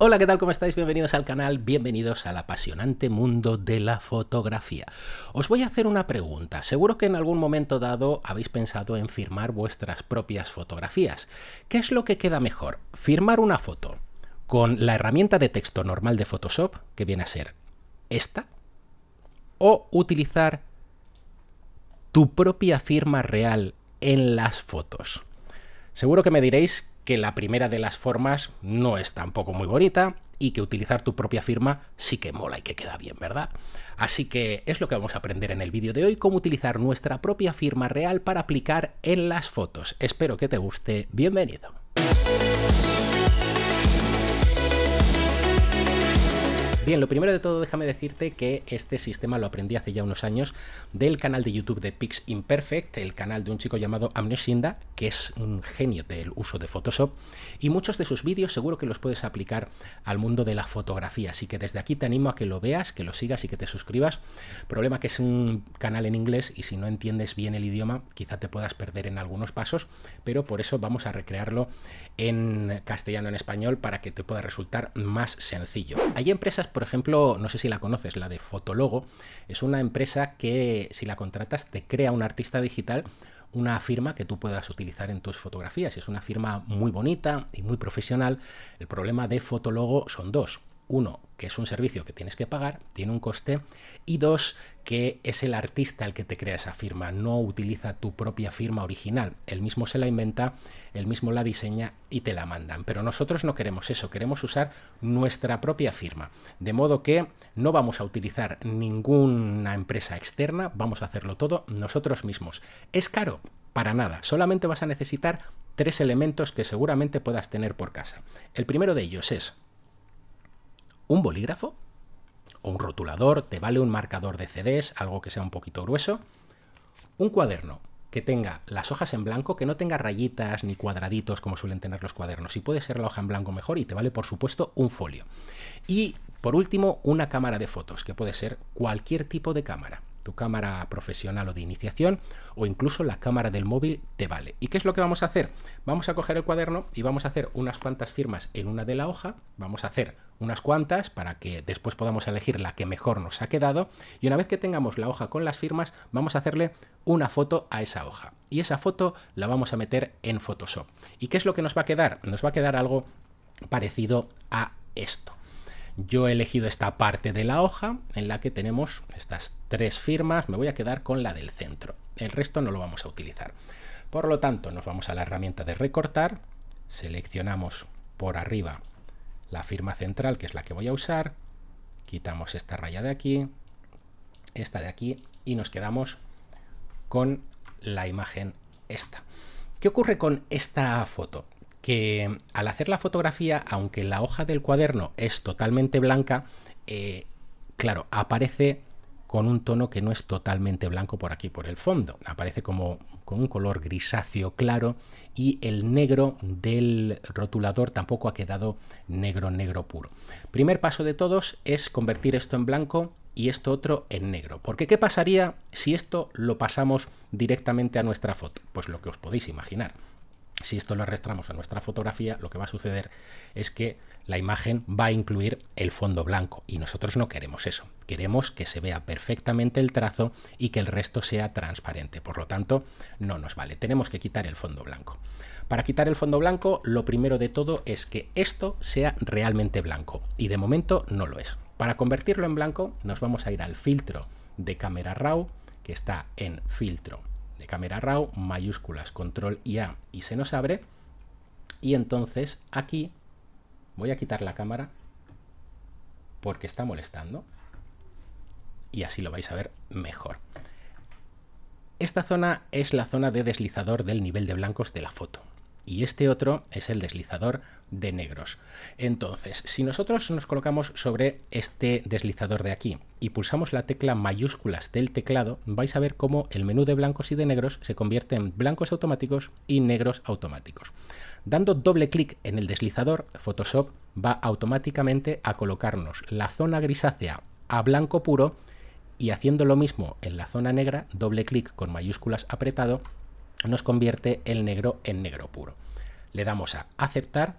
Hola, ¿qué tal? ¿Cómo estáis? Bienvenidos al canal, bienvenidos al apasionante mundo de la fotografía. Os voy a hacer una pregunta. Seguro que en algún momento dado habéis pensado en firmar vuestras propias fotografías. ¿Qué es lo que queda mejor? ¿Firmar una foto con la herramienta de texto normal de Photoshop, que viene a ser esta, o utilizar tu propia firma real en las fotos? Seguro que me diréis que la primera de las formas no es tampoco muy bonita y que utilizar tu propia firma sí que mola y que queda bien, ¿verdad? Así que es lo que vamos a aprender en el vídeo de hoy, cómo utilizar nuestra propia firma real para aplicar en las fotos. Espero que te guste, bienvenido. Bien, lo primero de todo, déjame decirte que este sistema lo aprendí hace ya unos años del canal de YouTube de Pix Imperfect, el canal de un chico llamado Amnesinda, que es un genio del uso de Photoshop, y muchos de sus vídeos seguro que los puedes aplicar al mundo de la fotografía, así que desde aquí te animo a que lo veas, que lo sigas y que te suscribas. Problema que es un canal en inglés y si no entiendes bien el idioma, quizá te puedas perder en algunos pasos, pero por eso vamos a recrearlo en castellano en español para que te pueda resultar más sencillo. Hay empresas, por ejemplo, no sé si la conoces, la de Fotologo, es una empresa que si la contratas te crea un artista digital una firma que tú puedas utilizar en tus fotografías. Es una firma muy bonita y muy profesional. El problema de Fotologo son dos uno, que es un servicio que tienes que pagar, tiene un coste, y dos, que es el artista el que te crea esa firma, no utiliza tu propia firma original. Él mismo se la inventa, él mismo la diseña y te la mandan. Pero nosotros no queremos eso, queremos usar nuestra propia firma. De modo que no vamos a utilizar ninguna empresa externa, vamos a hacerlo todo nosotros mismos. ¿Es caro? Para nada, solamente vas a necesitar tres elementos que seguramente puedas tener por casa. El primero de ellos es un bolígrafo o un rotulador, te vale un marcador de CDs, algo que sea un poquito grueso, un cuaderno que tenga las hojas en blanco, que no tenga rayitas ni cuadraditos como suelen tener los cuadernos. y puede ser la hoja en blanco mejor y te vale por supuesto un folio. Y por último, una cámara de fotos, que puede ser cualquier tipo de cámara tu cámara profesional o de iniciación o incluso la cámara del móvil te vale. ¿Y qué es lo que vamos a hacer? Vamos a coger el cuaderno y vamos a hacer unas cuantas firmas en una de la hoja, vamos a hacer unas cuantas para que después podamos elegir la que mejor nos ha quedado y una vez que tengamos la hoja con las firmas vamos a hacerle una foto a esa hoja y esa foto la vamos a meter en Photoshop. ¿Y qué es lo que nos va a quedar? Nos va a quedar algo parecido a esto. Yo he elegido esta parte de la hoja en la que tenemos estas tres firmas. Me voy a quedar con la del centro. El resto no lo vamos a utilizar. Por lo tanto, nos vamos a la herramienta de recortar. Seleccionamos por arriba la firma central, que es la que voy a usar. Quitamos esta raya de aquí, esta de aquí, y nos quedamos con la imagen esta. ¿Qué ocurre con esta foto? que al hacer la fotografía, aunque la hoja del cuaderno es totalmente blanca, eh, claro, aparece con un tono que no es totalmente blanco por aquí, por el fondo. Aparece como con un color grisáceo claro y el negro del rotulador tampoco ha quedado negro, negro puro. Primer paso de todos es convertir esto en blanco y esto otro en negro. Porque ¿qué pasaría si esto lo pasamos directamente a nuestra foto? Pues lo que os podéis imaginar. Si esto lo arrastramos a nuestra fotografía, lo que va a suceder es que la imagen va a incluir el fondo blanco y nosotros no queremos eso. Queremos que se vea perfectamente el trazo y que el resto sea transparente. Por lo tanto, no nos vale. Tenemos que quitar el fondo blanco. Para quitar el fondo blanco, lo primero de todo es que esto sea realmente blanco y de momento no lo es. Para convertirlo en blanco, nos vamos a ir al filtro de cámara RAW que está en filtro cámara RAW, mayúsculas, control y A y se nos abre. Y entonces aquí voy a quitar la cámara porque está molestando. Y así lo vais a ver mejor. Esta zona es la zona de deslizador del nivel de blancos de la foto y este otro es el deslizador de negros. Entonces, si nosotros nos colocamos sobre este deslizador de aquí y pulsamos la tecla mayúsculas del teclado, vais a ver cómo el menú de blancos y de negros se convierte en blancos automáticos y negros automáticos. Dando doble clic en el deslizador, Photoshop va automáticamente a colocarnos la zona grisácea a blanco puro y haciendo lo mismo en la zona negra, doble clic con mayúsculas apretado, nos convierte el negro en negro puro. Le damos a aceptar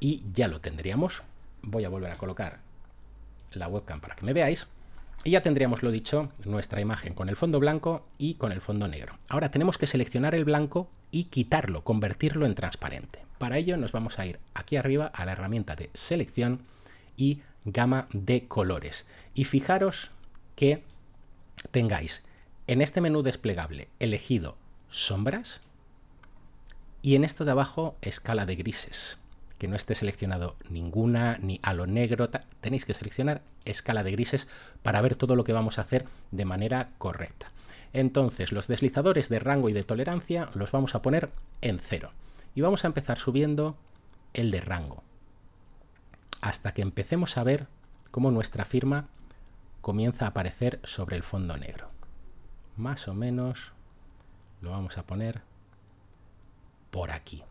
y ya lo tendríamos. Voy a volver a colocar la webcam para que me veáis. Y ya tendríamos lo dicho, nuestra imagen con el fondo blanco y con el fondo negro. Ahora tenemos que seleccionar el blanco y quitarlo, convertirlo en transparente. Para ello nos vamos a ir aquí arriba a la herramienta de selección y gama de colores. Y fijaros que tengáis en este menú desplegable elegido sombras. Y en esto de abajo, escala de grises. Que no esté seleccionado ninguna, ni a lo negro. Tenéis que seleccionar escala de grises para ver todo lo que vamos a hacer de manera correcta. Entonces, los deslizadores de rango y de tolerancia los vamos a poner en cero. Y vamos a empezar subiendo el de rango. Hasta que empecemos a ver cómo nuestra firma comienza a aparecer sobre el fondo negro. Más o menos lo vamos a poner por aquí.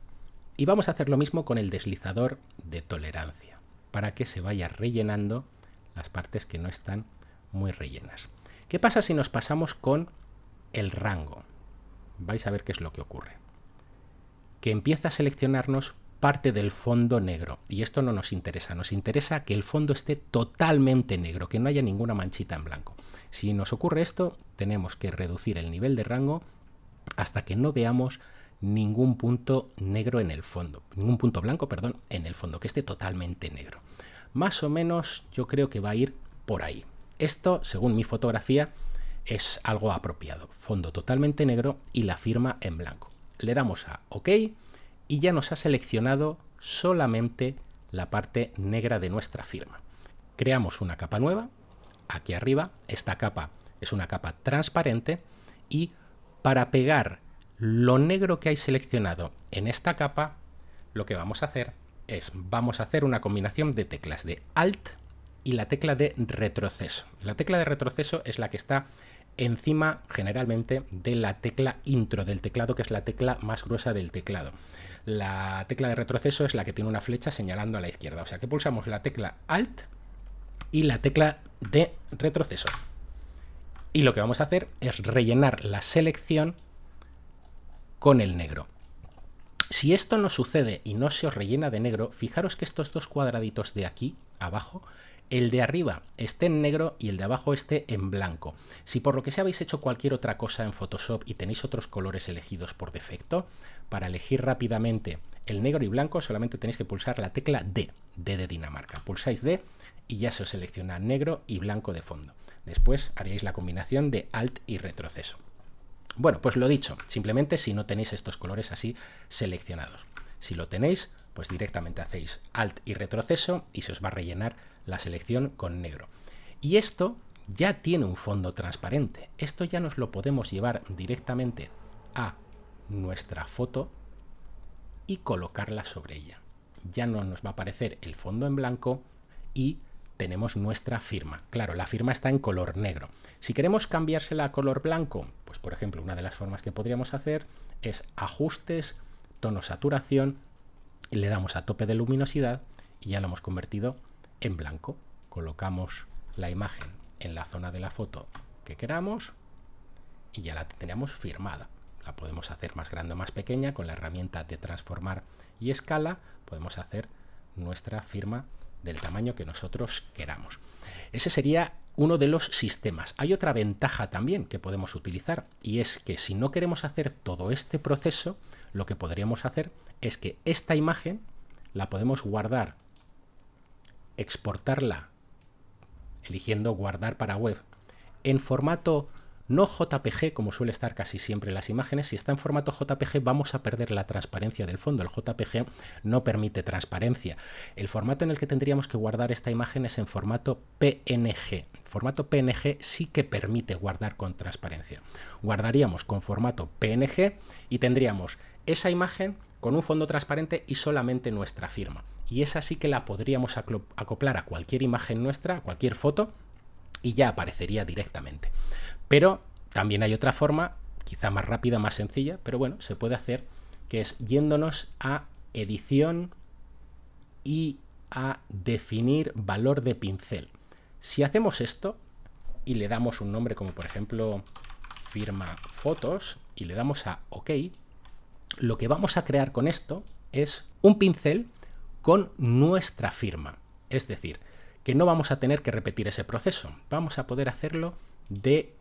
Y vamos a hacer lo mismo con el deslizador de tolerancia, para que se vaya rellenando las partes que no están muy rellenas. ¿Qué pasa si nos pasamos con el rango? Vais a ver qué es lo que ocurre. Que empieza a seleccionarnos parte del fondo negro. Y esto no nos interesa, nos interesa que el fondo esté totalmente negro, que no haya ninguna manchita en blanco. Si nos ocurre esto, tenemos que reducir el nivel de rango hasta que no veamos ningún punto negro en el fondo, ningún punto blanco, perdón, en el fondo, que esté totalmente negro. Más o menos yo creo que va a ir por ahí. Esto, según mi fotografía, es algo apropiado. Fondo totalmente negro y la firma en blanco. Le damos a OK y ya nos ha seleccionado solamente la parte negra de nuestra firma. Creamos una capa nueva. Aquí arriba, esta capa es una capa transparente y para pegar lo negro que hay seleccionado en esta capa, lo que vamos a hacer es, vamos a hacer una combinación de teclas de Alt y la tecla de retroceso. La tecla de retroceso es la que está encima generalmente de la tecla intro del teclado, que es la tecla más gruesa del teclado. La tecla de retroceso es la que tiene una flecha señalando a la izquierda, o sea que pulsamos la tecla Alt y la tecla de retroceso. Y lo que vamos a hacer es rellenar la selección con el negro. Si esto no sucede y no se os rellena de negro, fijaros que estos dos cuadraditos de aquí, abajo, el de arriba esté en negro y el de abajo esté en blanco. Si por lo que sea habéis hecho cualquier otra cosa en Photoshop y tenéis otros colores elegidos por defecto, para elegir rápidamente el negro y blanco solamente tenéis que pulsar la tecla D, D de Dinamarca. Pulsáis D y ya se os selecciona negro y blanco de fondo. Después haríais la combinación de alt y retroceso. Bueno, pues lo dicho, simplemente si no tenéis estos colores así seleccionados. Si lo tenéis, pues directamente hacéis alt y retroceso y se os va a rellenar la selección con negro. Y esto ya tiene un fondo transparente. Esto ya nos lo podemos llevar directamente a nuestra foto y colocarla sobre ella. Ya no nos va a aparecer el fondo en blanco y tenemos nuestra firma. Claro, la firma está en color negro. Si queremos cambiársela a color blanco, pues por ejemplo, una de las formas que podríamos hacer es ajustes, tono saturación, le damos a tope de luminosidad y ya lo hemos convertido en blanco. Colocamos la imagen en la zona de la foto que queramos y ya la tenemos firmada. La podemos hacer más grande o más pequeña con la herramienta de transformar y escala. Podemos hacer nuestra firma del tamaño que nosotros queramos. Ese sería uno de los sistemas. Hay otra ventaja también que podemos utilizar y es que si no queremos hacer todo este proceso, lo que podríamos hacer es que esta imagen la podemos guardar, exportarla, eligiendo guardar para web, en formato no JPG, como suele estar casi siempre las imágenes. Si está en formato JPG vamos a perder la transparencia del fondo. El JPG no permite transparencia. El formato en el que tendríamos que guardar esta imagen es en formato PNG. Formato PNG sí que permite guardar con transparencia. Guardaríamos con formato PNG y tendríamos esa imagen con un fondo transparente y solamente nuestra firma. Y esa sí que la podríamos acoplar a cualquier imagen nuestra, a cualquier foto, y ya aparecería directamente. Pero también hay otra forma, quizá más rápida, más sencilla, pero bueno, se puede hacer, que es yéndonos a edición y a definir valor de pincel. Si hacemos esto y le damos un nombre como por ejemplo firma fotos y le damos a OK, lo que vamos a crear con esto es un pincel con nuestra firma. Es decir, que no vamos a tener que repetir ese proceso. Vamos a poder hacerlo de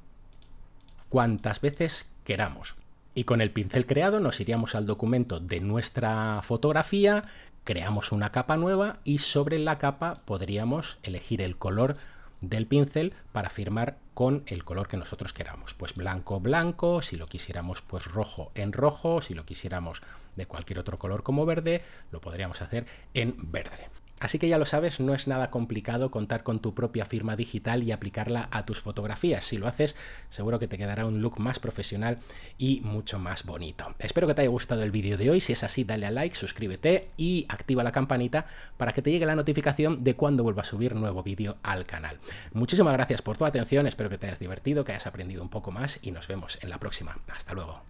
cuantas veces queramos. Y con el pincel creado nos iríamos al documento de nuestra fotografía, creamos una capa nueva y sobre la capa podríamos elegir el color del pincel para firmar con el color que nosotros queramos. Pues blanco, blanco, si lo quisiéramos pues rojo en rojo, si lo quisiéramos de cualquier otro color como verde, lo podríamos hacer en verde. Así que ya lo sabes, no es nada complicado contar con tu propia firma digital y aplicarla a tus fotografías. Si lo haces, seguro que te quedará un look más profesional y mucho más bonito. Espero que te haya gustado el vídeo de hoy. Si es así, dale a like, suscríbete y activa la campanita para que te llegue la notificación de cuando vuelva a subir nuevo vídeo al canal. Muchísimas gracias por tu atención, espero que te hayas divertido, que hayas aprendido un poco más y nos vemos en la próxima. Hasta luego.